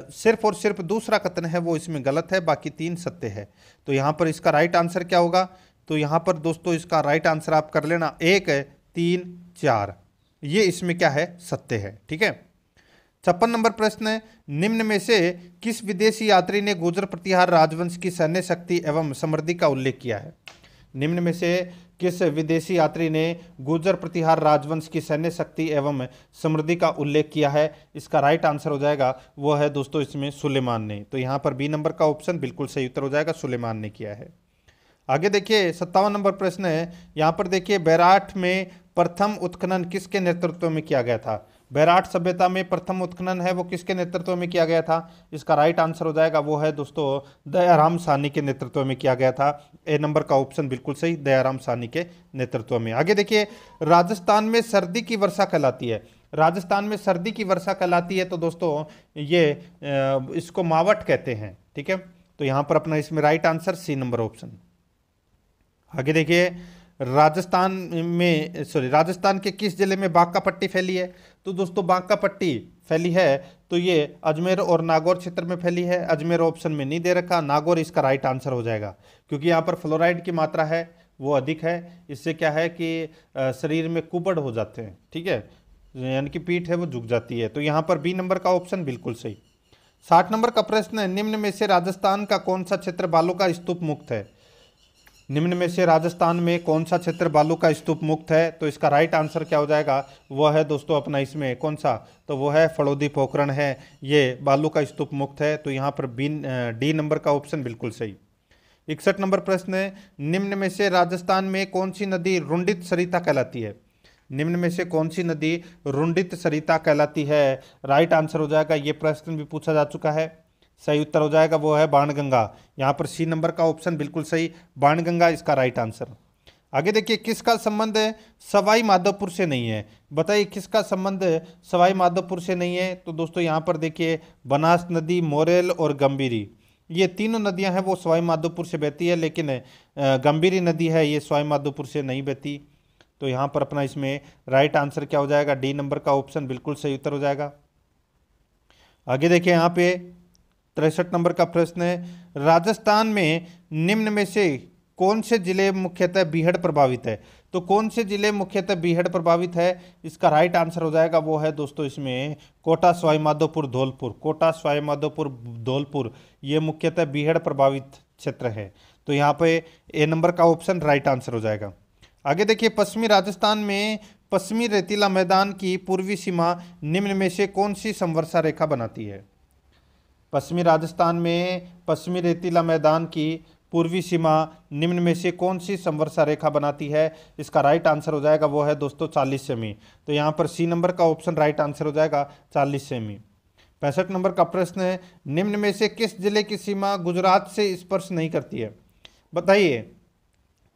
सिर्फ और सिर्फ दूसरा कथन है वो इसमें गलत है बाकी तीन सत्य है तो यहाँ पर इसका राइट आंसर क्या होगा तो यहाँ पर दोस्तों इसका राइट आंसर आप कर लेना एक तीन चार ये इसमें क्या है सत्य है ठीक है छप्पन नंबर प्रश्न निम्न में से किस विदेशी यात्री ने गुजर प्रतिहार राजवंश की सैन्य शक्ति एवं समृद्धि का उल्लेख किया है निम्न में से किस विदेशी यात्री ने गुर्जर प्रतिहार राजवंश की सैन्य शक्ति एवं समृद्धि का उल्लेख किया है इसका राइट आंसर हो जाएगा वो है दोस्तों इसमें सुलेमान ने तो यहाँ पर बी नंबर का ऑप्शन बिल्कुल सही उत्तर हो जाएगा सुलेमान ने किया है आगे देखिए सत्तावन नंबर प्रश्न है यहाँ पर देखिए बैराठ में प्रथम उत्खनन किसके नेतृत्व में किया गया था बैराट सभ्यता में प्रथम उत्खनन है वो किसके नेतृत्व में किया गया था इसका राइट आंसर हो जाएगा वो है दोस्तों दयाराम सानी के नेतृत्व में किया गया था ए नंबर का ऑप्शन बिल्कुल सही दयाराम सानी के नेतृत्व में आगे देखिए राजस्थान में सर्दी की वर्षा कहलाती है राजस्थान में सर्दी की वर्षा कहलाती है तो दोस्तों ये इसको मावट कहते हैं ठीक है तो यहाँ पर अपना इसमें right answer C number option आगे देखिए राजस्थान में सॉरी राजस्थान के किस ज़िले में बाघ का पट्टी फैली है तो दोस्तों बाघ का पट्टी फैली है तो ये अजमेर और नागौर क्षेत्र में फैली है अजमेर ऑप्शन में नहीं दे रखा नागौर इसका राइट आंसर हो जाएगा क्योंकि यहाँ पर फ्लोराइड की मात्रा है वो अधिक है इससे क्या है कि शरीर में कुबड़ हो जाते हैं ठीक है यानी कि पीठ है वो झुक जाती है तो यहाँ पर बी नंबर का ऑप्शन बिल्कुल सही साठ नंबर का प्रश्न है निम्न में से राजस्थान का कौन सा क्षेत्र बालों का स्तूप मुक्त है निम्न में से राजस्थान में कौन सा क्षेत्र बालू का स्तूप मुक्त है तो इसका राइट आंसर क्या हो जाएगा वह है दोस्तों अपना इसमें कौन सा तो वह है फड़ोदी पोखरण है ये बालू का स्तूप मुक्त है तो यहाँ पर बी डी नंबर का ऑप्शन बिल्कुल सही इकसठ नंबर प्रश्न है निम्न में से राजस्थान में कौन सी नदी रुंडित सरिता कहलाती है निम्न में से कौन सी नदी रुंडित सरिता कहलाती है राइट आंसर हो जाएगा ये प्रश्न भी पूछा जा चुका है सही उत्तर हो जाएगा वो है बाणगंगा यहाँ पर सी नंबर का ऑप्शन बिल्कुल सही बाणगंगा इसका राइट आंसर आगे देखिए किसका संबंध है सवाई माधवपुर से नहीं है बताइए किसका संबंध सवाई माधवपुर से नहीं है तो दोस्तों यहाँ पर देखिए बनास नदी मोरेल और गंभीरी ये तीनों नदियाँ हैं वो सवाई माधोपुर से बहती है लेकिन गंभीरी नदी है ये सवाई माधोपुर से नहीं बहती तो यहाँ पर अपना इसमें राइट आंसर क्या हो जाएगा डी नंबर का ऑप्शन बिल्कुल सही उत्तर हो जाएगा आगे देखिए यहाँ पे तिरसठ नंबर का प्रश्न है राजस्थान में निम्न में से कौन से जिले मुख्यतः बीहड़ प्रभावित है तो कौन से जिले मुख्यतः बीहड़ प्रभावित है इसका राइट आंसर हो जाएगा वो है दोस्तों इसमें कोटा स्वाईमाधोपुर धौलपुर कोटा स्वाईमाधोपुर धौलपुर ये मुख्यतः बीहड़ प्रभावित क्षेत्र है तो यहाँ पे ए नंबर का ऑप्शन राइट आंसर हो जाएगा आगे देखिए पश्चिमी राजस्थान में पश्चिमी रेतीला मैदान की पूर्वी सीमा निम्न में से कौन सी संवर्षा रेखा बनाती है पश्चिमी राजस्थान में पश्चिमी रेतीला मैदान की पूर्वी सीमा निम्न में से कौन सी संवर्षा रेखा बनाती है इसका राइट आंसर हो जाएगा वो है दोस्तों चालीस सेमी तो यहाँ पर सी नंबर का ऑप्शन राइट आंसर हो जाएगा चालीस सेमी पैंसठ नंबर का प्रश्न है निम्न में से किस जिले की सीमा गुजरात से स्पर्श नहीं करती है बताइए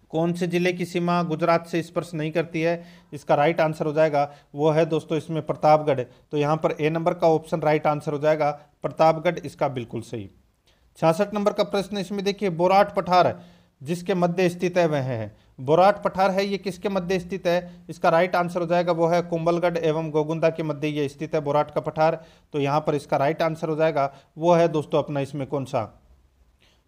कौन से जिले की सीमा गुजरात से स्पर्श नहीं करती है इसका राइट आंसर हो जाएगा वो है दोस्तों इसमें प्रतापगढ़ तो यहाँ पर ए नंबर का ऑप्शन राइट आंसर हो जाएगा प्रतापगढ़ इसका बिल्कुल सही छियासठ नंबर का प्रश्न इसमें देखिए बोराट पठार जिसके मध्य स्थित है वह है बोराट पठार है ये किसके मध्य स्थित है इसका राइट आंसर हो जाएगा वो है कुंबलगढ़ एवं गोगुंदा के मध्य ये स्थित है बोराट का पठार तो यहाँ पर इसका राइट आंसर हो जाएगा वो है दोस्तों अपना इसमें कौन सा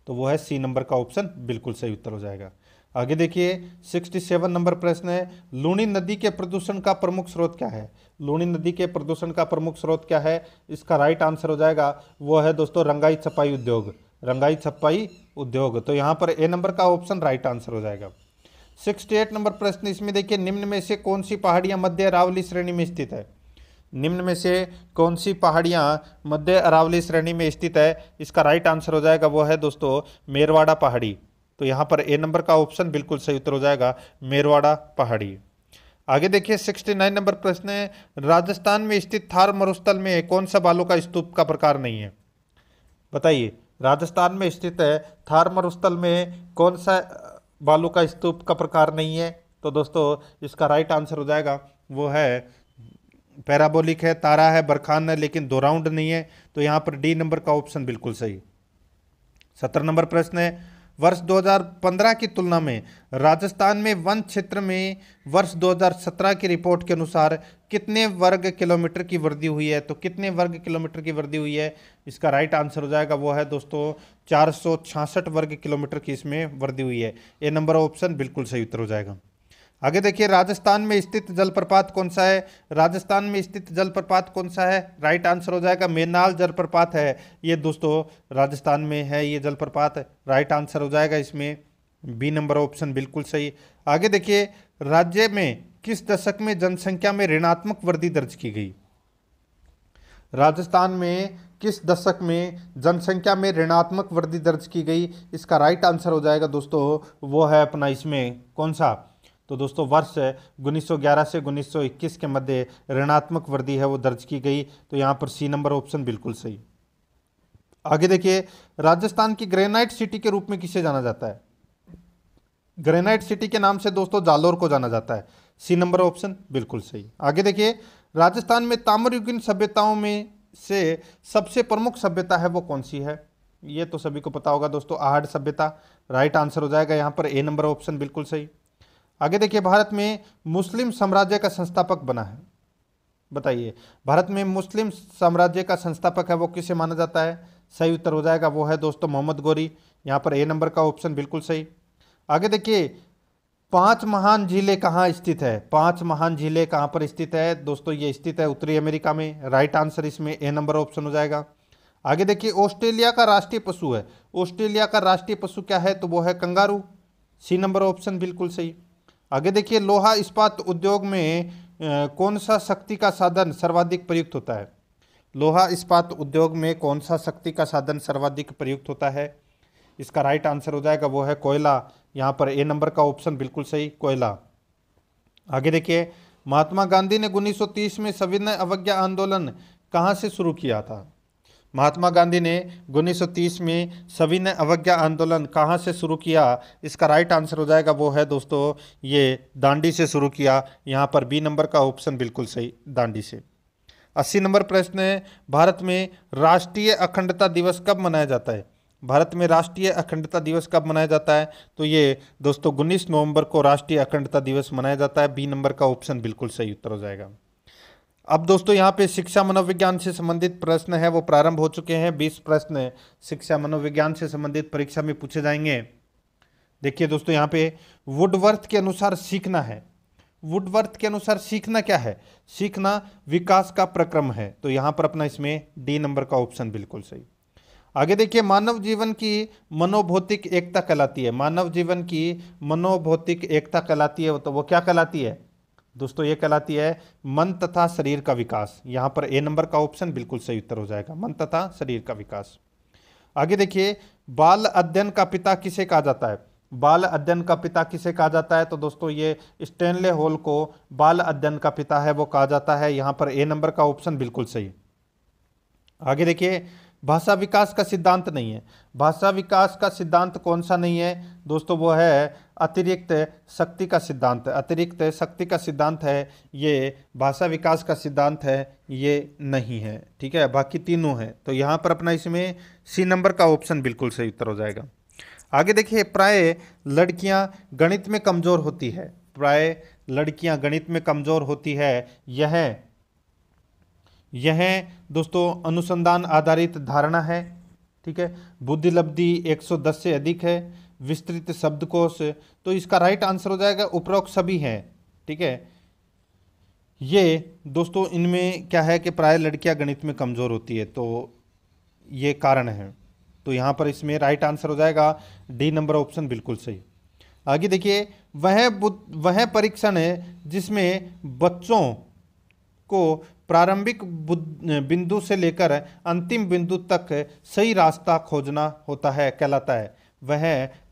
तो वो है सी नंबर का ऑप्शन बिल्कुल सही उत्तर हो जाएगा आगे देखिए 67 नंबर प्रश्न है लूणी नदी के प्रदूषण का प्रमुख स्रोत क्या है लूणी नदी के प्रदूषण का प्रमुख स्रोत क्या है इसका राइट आंसर हो जाएगा वो है दोस्तों रंगाई छपाई उद्योग रंगाई छपाई उद्योग तो यहाँ पर ए नंबर का ऑप्शन राइट आंसर हो जाएगा सिक्सटी एट नंबर प्रश्न इसमें देखिए निम्न में से कौन सी पहाड़ियाँ मध्य अरावली श्रेणी में स्थित है निम्न में से कौन सी पहाड़ियाँ मध्य अरावली श्रेणी में स्थित है इसका राइट आंसर हो जाएगा वो है दोस्तों मेरवाड़ा पहाड़ी तो यहाँ पर ए नंबर का ऑप्शन बिल्कुल सही उत्तर हो जाएगा मेरवाड़ा पहाड़ी आगे देखिए 69 नंबर प्रश्न है राजस्थान में स्थित थार मरुस्थल में कौन सा बालों का स्तूप का प्रकार नहीं है बताइए राजस्थान में स्थित है थार मरुस्थल में कौन सा बालू का स्तूप का प्रकार नहीं है तो दोस्तों इसका राइट आंसर हो जाएगा वो है पैराबोलिक है तारा है बरखान है लेकिन दो राउंड नहीं है तो यहाँ पर डी नंबर का ऑप्शन बिल्कुल सही सत्रह नंबर प्रश्न है वर्ष 2015 की तुलना में राजस्थान में वन क्षेत्र में वर्ष 2017 की रिपोर्ट के अनुसार कितने वर्ग किलोमीटर की वृद्धि हुई है तो कितने वर्ग किलोमीटर की वृद्धि हुई है इसका राइट आंसर हो जाएगा वो है दोस्तों चार वर्ग किलोमीटर की इसमें वृद्धि हुई है ए नंबर ऑप्शन बिल्कुल सही उत्तर हो जाएगा आगे देखिए राजस्थान में स्थित जलप्रपात कौन सा है राजस्थान में स्थित जलप्रपात कौन सा है राइट आंसर हो जाएगा मेनाल जलप्रपात है ये दोस्तों राजस्थान में है ये जलप्रपात राइट आंसर हो जाएगा इसमें बी नंबर ऑप्शन बिल्कुल सही आगे देखिए राज्य में किस दशक में जनसंख्या में ऋणात्मक वृद्धि दर्ज की गई राजस्थान में किस दशक में जनसंख्या में ऋणात्मक वृद्धि दर्ज की गई इसका राइट आंसर हो जाएगा दोस्तों वो है अपना इसमें कौन सा तो दोस्तों वर्ष उन्नीस से उन्नीस के मध्य ऋणात्मक वृद्धि है वो दर्ज की गई तो यहाँ पर सी नंबर ऑप्शन बिल्कुल सही आगे देखिए राजस्थान की ग्रेनाइट सिटी के रूप में किसे जाना जाता है ग्रेनाइट सिटी के नाम से दोस्तों जालोर को जाना जाता है सी नंबर ऑप्शन बिल्कुल सही आगे देखिए राजस्थान में ताम्रयुगीन सभ्यताओं में से सबसे प्रमुख सभ्यता है वो कौन सी है ये तो सभी को पता होगा दोस्तों आहड़ सभ्यता राइट आंसर हो जाएगा यहाँ पर ए नंबर ऑप्शन बिल्कुल सही आगे देखिए भारत में मुस्लिम साम्राज्य का संस्थापक बना है बताइए भारत में मुस्लिम साम्राज्य का संस्थापक है वो किसे माना जाता है सही उत्तर हो जाएगा वो है दोस्तों मोहम्मद गोरी यहाँ पर ए नंबर का ऑप्शन बिल्कुल सही आगे देखिए पांच महान झीलें कहाँ स्थित है पांच महान झीलें कहाँ पर स्थित है दोस्तों ये स्थित है उत्तरी अमेरिका में राइट आंसर इसमें ए नंबर ऑप्शन हो जाएगा आगे देखिए ऑस्ट्रेलिया का राष्ट्रीय पशु है ऑस्ट्रेलिया का राष्ट्रीय पशु क्या है तो वो है कंगारू सी नंबर ऑप्शन बिल्कुल सही आगे देखिए लोहा इस्पात उद्योग में कौन सा शक्ति का साधन सर्वाधिक प्रयुक्त होता है लोहा इस्पात उद्योग में कौन सा शक्ति का साधन सर्वाधिक प्रयुक्त होता है इसका राइट आंसर हो जाएगा वो है कोयला यहाँ पर ए नंबर का ऑप्शन बिल्कुल सही कोयला आगे देखिए महात्मा गांधी ने 1930 में सविनय अवज्ञा आंदोलन कहाँ से शुरू किया था महात्मा गांधी ने 1930 में सभी ने अवज्ञा आंदोलन कहाँ से शुरू किया इसका राइट आंसर हो जाएगा वो है दोस्तों ये दांडी से शुरू किया यहाँ पर बी नंबर का ऑप्शन बिल्कुल सही दांडी से अस्सी नंबर प्रश्न है भारत में राष्ट्रीय अखंडता दिवस कब मनाया जाता है भारत में राष्ट्रीय अखंडता दिवस कब मनाया जाता है तो ये दोस्तों उन्नीस नवंबर को राष्ट्रीय अखंडता दिवस मनाया जाता है बी नंबर का ऑप्शन बिल्कुल सही उत्तर हो जाएगा अब दोस्तों यहाँ पे शिक्षा मनोविज्ञान से संबंधित प्रश्न है वो प्रारंभ हो चुके हैं बीस प्रश्न शिक्षा मनोविज्ञान से संबंधित परीक्षा में पूछे जाएंगे देखिए दोस्तों यहाँ पे वुडवर्थ के अनुसार सीखना है वुडवर्थ के अनुसार सीखना क्या है सीखना विकास का प्रक्रम है तो यहाँ पर अपना इसमें डी नंबर का ऑप्शन बिल्कुल सही आगे देखिए मानव जीवन की मनोभौतिक एकता कहलाती है मानव जीवन की मनोभौतिक एकता कहलाती है तो वो क्या कहलाती है दोस्तों ये कहलाती है मन तथा शरीर का विकास यहाँ पर ए नंबर का ऑप्शन बिल्कुल सही उत्तर हो जाएगा मन तथा शरीर का विकास आगे देखिए बाल अध्ययन का पिता किसे कहा जाता है बाल अध्ययन का पिता किसे कहा जाता है तो दोस्तों ये स्टेनले होल को बाल अध्ययन का पिता है वो कहा जाता है यहाँ पर ए नंबर का ऑप्शन बिल्कुल सही आगे देखिए भाषा विकास का सिद्धांत नहीं है भाषा विकास का सिद्धांत कौन सा नहीं है दोस्तों वो है अतिरिक्त शक्ति का सिद्धांत अतिरिक्त शक्ति का सिद्धांत है ये भाषा विकास का सिद्धांत है ये नहीं है ठीक है बाकी तीनों हैं तो यहाँ पर अपना इसमें सी नंबर का ऑप्शन बिल्कुल सही उत्तर हो जाएगा आगे देखिए प्राय लड़कियाँ गणित में कमज़ोर होती है प्राय लड़कियाँ गणित में कमज़ोर होती है यह यह दोस्तों अनुसंधान आधारित धारणा है ठीक है बुद्धि लब्धि 110 से अधिक है विस्तृत शब्दकोश तो इसका राइट आंसर हो जाएगा उपरोक्त सभी है ठीक है ये दोस्तों इनमें क्या है कि प्राय लड़कियां गणित में कमज़ोर होती है तो ये कारण है तो यहाँ पर इसमें राइट आंसर हो जाएगा डी नंबर ऑप्शन बिल्कुल सही आगे देखिए वह वह परीक्षण है जिसमें बच्चों को प्रारंभिक बिंदु से लेकर अंतिम बिंदु तक सही रास्ता खोजना होता है कहलाता है वह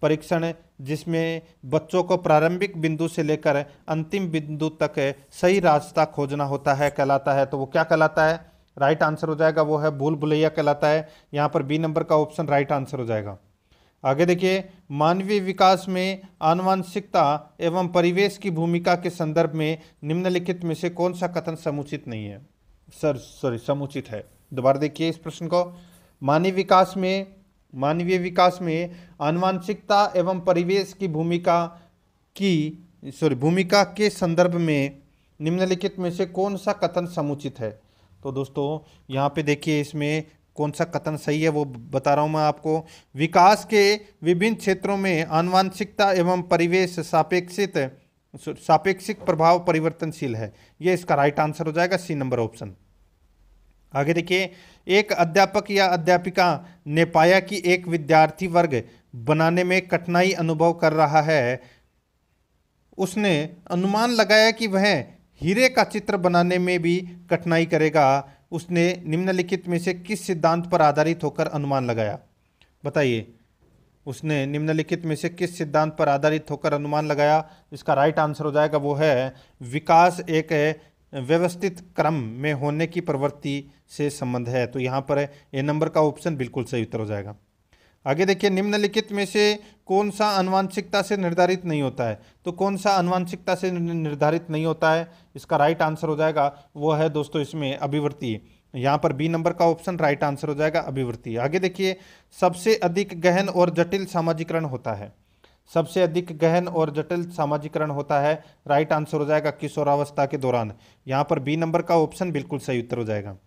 परीक्षण जिसमें बच्चों को प्रारंभिक बिंदु से लेकर अंतिम बिंदु तक सही रास्ता खोजना होता है कहलाता है तो वो क्या कहलाता है राइट आंसर हो जाएगा वो है भूल भुलैया कहलाता है यहाँ पर बी नंबर का ऑप्शन राइट आंसर हो जाएगा आगे देखिए मानवीय विकास में आनुवंशिकता एवं परिवेश की भूमिका के संदर्भ में निम्नलिखित में से कौन सा कथन समुचित नहीं है सर सॉरी समुचित है दोबारा देखिए इस प्रश्न को मानवीय विकास में मानवीय विकास में आनुवंशिकता एवं परिवेश की भूमिका की सॉरी भूमिका के संदर्भ में निम्नलिखित में से कौन सा कथन समुचित है तो दोस्तों यहाँ पे देखिए इसमें कौन सा कथन सही है वो बता रहा हूँ मैं आपको विकास के विभिन्न क्षेत्रों में आनुवांशिकता एवं परिवेश सापेक्षित सापेक्षिक प्रभाव परिवर्तनशील है ये इसका राइट आंसर हो जाएगा सी नंबर ऑप्शन आगे देखिए एक अध्यापक या अध्यापिका ने पाया कि एक विद्यार्थी वर्ग बनाने में कठिनाई अनुभव कर रहा है उसने अनुमान लगाया कि वह हीरे का चित्र बनाने में भी कठिनाई करेगा उसने निम्नलिखित में से किस सिद्धांत पर आधारित होकर अनुमान लगाया बताइए उसने निम्नलिखित में से किस सिद्धांत पर आधारित होकर अनुमान लगाया इसका राइट आंसर हो जाएगा वो है विकास एक व्यवस्थित क्रम में होने की प्रवृत्ति से संबंध है तो यहाँ पर ए नंबर का ऑप्शन बिल्कुल सही उत्तर हो जाएगा आगे देखिए निम्नलिखित में से कौन सा अनुवांशिकता से निर्धारित नहीं होता है तो कौन सा अनुवांशिकता से निर्धारित नहीं होता है इसका राइट आंसर हो जाएगा वो है दोस्तों इसमें अभिवृत्ति यहाँ पर बी नंबर का ऑप्शन राइट आंसर हो जाएगा अभिवृत्ति आगे देखिए सबसे अधिक गहन और जटिल सामाजिकरण होता है सबसे अधिक गहन और जटिल सामाजिकरण होता है राइट आंसर हो जाएगा किशोरावस्था के दौरान यहाँ पर बी नंबर का ऑप्शन बिल्कुल सही उत्तर हो जाएगा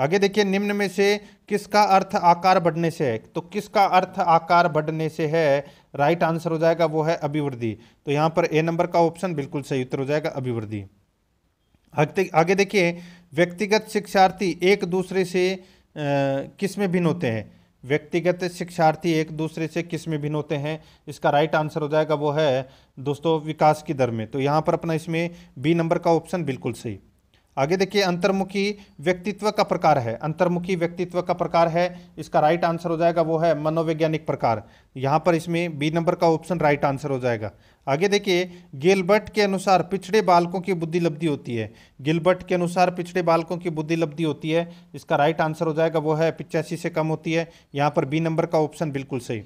आगे देखिए निम्न में से किसका अर्थ आकार बढ़ने से है तो किसका अर्थ आकार बढ़ने से है राइट आंसर हो जाएगा वो है अभिवृद्धि तो यहाँ पर ए नंबर का ऑप्शन बिल्कुल सही उत्तर हो जाएगा अभिवृद्धि आगे देखिए व्यक्तिगत शिक्षार्थी एक दूसरे से किस में भिन्न होते हैं व्यक्तिगत शिक्षार्थी एक दूसरे से किस में भिन्न होते हैं इसका राइट आंसर हो जाएगा वो है दोस्तों विकास की दर में तो यहाँ पर अपना इसमें बी नंबर का ऑप्शन बिल्कुल सही आगे देखिए अंतर्मुखी व्यक्तित्व का प्रकार है अंतर्मुखी व्यक्तित्व का प्रकार है इसका राइट आंसर हो जाएगा वो है मनोवैज्ञानिक प्रकार यहाँ पर इसमें बी नंबर का ऑप्शन राइट आंसर हो जाएगा आगे देखिए गिलबर्ट के अनुसार पिछड़े बालकों की बुद्धि लब्धि होती है गिलबर्ट के अनुसार पिछड़े बालकों की बुद्धि लब्धि होती है इसका राइट आंसर हो जाएगा वो है पिचासी से कम होती है यहाँ पर बी नंबर का ऑप्शन बिल्कुल सही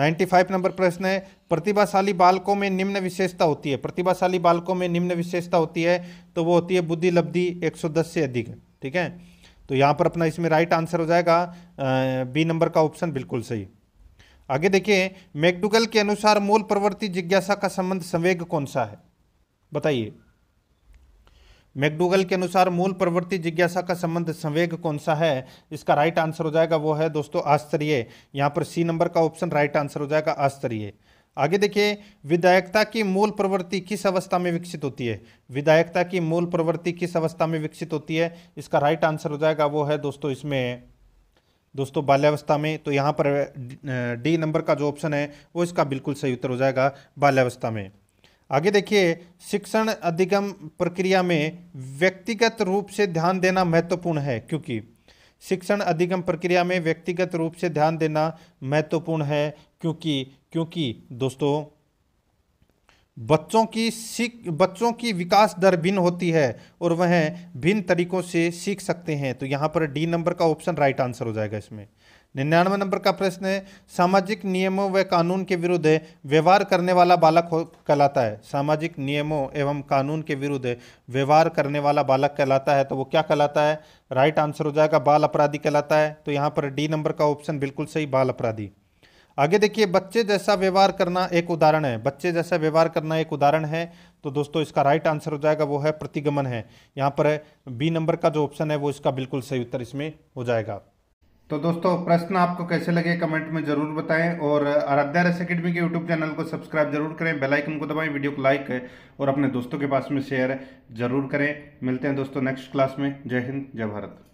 95 नंबर प्रश्न है प्रतिभाशाली बालकों में निम्न विशेषता होती है प्रतिभाशाली बालकों में निम्न विशेषता होती है तो वो होती है बुद्धि लब्धि 110 से अधिक ठीक है तो यहाँ पर अपना इसमें राइट आंसर हो जाएगा बी नंबर का ऑप्शन बिल्कुल सही आगे देखिए मैकडुगल के अनुसार मूल प्रवृत्ति जिज्ञासा का संबंध संवेग कौन सा है बताइए मैकडूगल के अनुसार मूल प्रवृत्ति जिज्ञासा का संबंध संवेग कौन सा है इसका राइट आंसर हो जाएगा वो है दोस्तों आश्चर्य यहाँ पर सी नंबर का ऑप्शन राइट आंसर हो जाएगा आश्चर्य आगे देखिए विधायकता की मूल प्रवृत्ति किस अवस्था में विकसित होती है विधायकता की मूल प्रवृत्ति किस अवस्था में विकसित होती है इसका राइट आंसर हो जाएगा वो है दोस्तों इसमें दोस्तों बाल्यावस्था में तो यहाँ पर डी नंबर का जो ऑप्शन है वो इसका बिल्कुल सही उत्तर हो जाएगा बाल्यावस्था में आगे देखिए शिक्षण अधिगम प्रक्रिया में व्यक्तिगत रूप से ध्यान देना महत्वपूर्ण है क्योंकि शिक्षण अधिगम प्रक्रिया में व्यक्तिगत रूप से ध्यान देना महत्वपूर्ण है क्योंकि क्योंकि दोस्तों बच्चों की सीख बच्चों की विकास दर भिन्न होती है और वह भिन्न तरीकों से सीख सकते हैं तो यहाँ पर डी नंबर का ऑप्शन राइट आंसर हो जाएगा इसमें निन्यानवे नंबर का प्रश्न है सामाजिक नियमों व कानून के विरुद्ध व्यवहार करने वाला बालक कहलाता है सामाजिक नियमों एवं कानून के विरुद्ध व्यवहार करने वाला बालक कहलाता है तो वो क्या कहलाता है राइट आंसर हो जाएगा बाल अपराधी कहलाता है तो यहाँ पर डी नंबर का ऑप्शन बिल्कुल सही बाल अपराधी आगे देखिए बच्चे जैसा व्यवहार करना एक उदाहरण है बच्चे जैसा व्यवहार करना एक उदाहरण है तो दोस्तों इसका राइट आंसर हो जाएगा वो है प्रतिगमन है यहाँ पर बी नंबर का जो ऑप्शन है वो इसका बिल्कुल सही उत्तर इसमें हो जाएगा तो दोस्तों प्रश्न आपको कैसे लगे कमेंट में जरूर बताएं और आराध्या रस अकेडमी के यूट्यूब चैनल को सब्सक्राइब जरूर करें बेल आइकन को दबाएं वीडियो को लाइक और अपने दोस्तों के पास में शेयर जरूर करें मिलते हैं दोस्तों नेक्स्ट क्लास में जय हिंद जय भारत